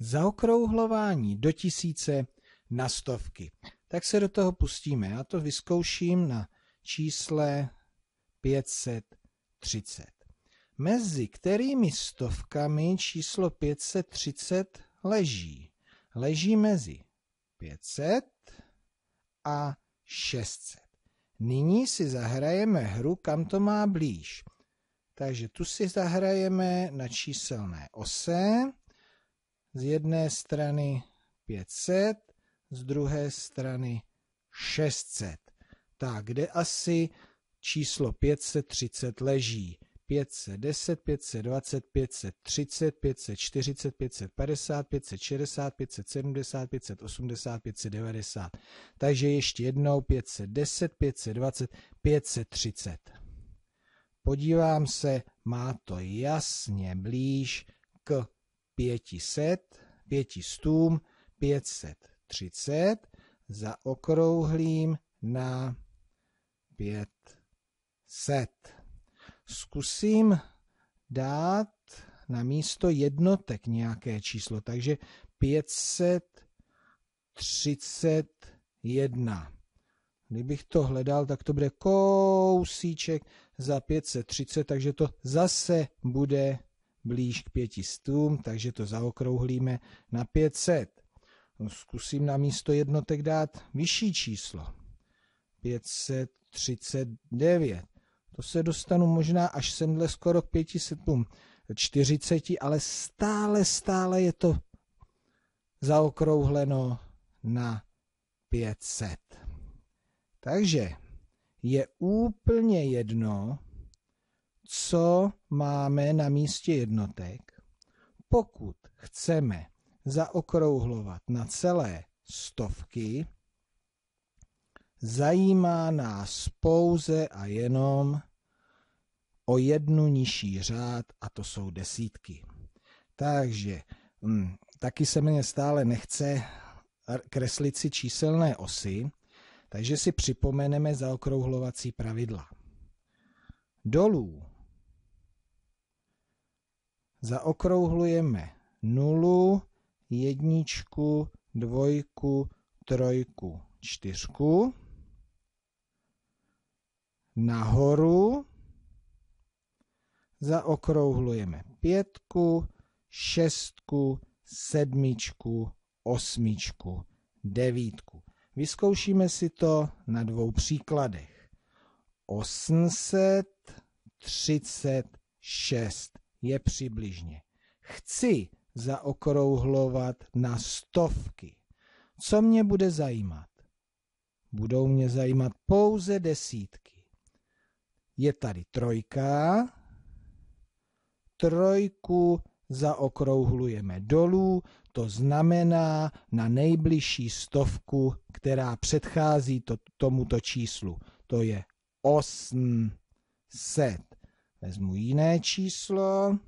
zaokrouhlování do tisíce na stovky. Tak se do toho pustíme. Já to vyzkouším na čísle 530. Mezi kterými stovkami číslo 530 leží? Leží mezi 500 a 600. Nyní si zahrajeme hru, kam to má blíž. Takže tu si zahrajeme na číselné ose z jedné strany 500, z druhé strany 600. Tak, kde asi číslo 530 leží? 510, 520, 530, 540, 550, 560, 570, 580, 590. Takže ještě jednou 510, 520, 530. Podívám se, má to jasně blíž k 500, 500, 530, zaokrouhlím na 500. Zkusím dát na místo jednotek nějaké číslo, takže 531. Kdybych to hledal, tak to bude kousíček za 530, takže to zase bude blíž k pětistům, takže to zaokrouhlíme na 500. Zkusím na místo jednotek dát vyšší číslo. 539. To se dostanu možná až semhle skoro k 540, ale stále, stále je to zaokrouhleno na 500. Takže je úplně jedno, co máme na místě jednotek, pokud chceme zaokrouhlovat na celé stovky, zajímá nás pouze a jenom o jednu nižší řád a to jsou desítky. Takže hm, taky se mně stále nechce kreslit si číselné osy, takže si připomeneme zaokrouhlovací pravidla. Dolů Zaokrouhlujeme nulu, jedničku, dvojku, trojku, čtyřku. Nahoru zaokrouhlujeme pětku, šestku, sedmičku, osmičku, devítku. Vyzkoušíme si to na dvou příkladech. 836 je přibližně. Chci zaokrouhlovat na stovky. Co mě bude zajímat? Budou mě zajímat pouze desítky. Je tady trojka. Trojku zaokrouhlujeme dolů, to znamená na nejbližší stovku, která předchází to, tomuto číslu. To je 800. Vezmu jiné číslo.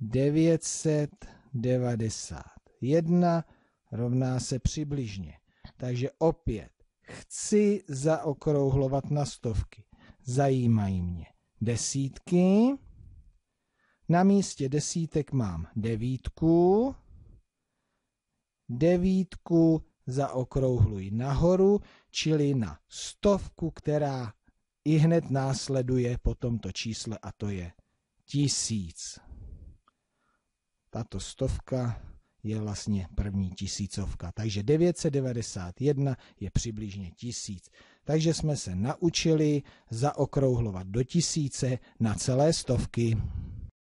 991 rovná se přibližně. Takže opět chci zaokrouhlovat na stovky. Zajímají mě desítky. Na místě desítek mám devítku. Devítku zaokrouhluji nahoru, čili na stovku, která i hned následuje po tomto čísle a to je tisíc. Tato stovka je vlastně první tisícovka. Takže 991 je přibližně tisíc. Takže jsme se naučili zaokrouhlovat do tisíce na celé stovky.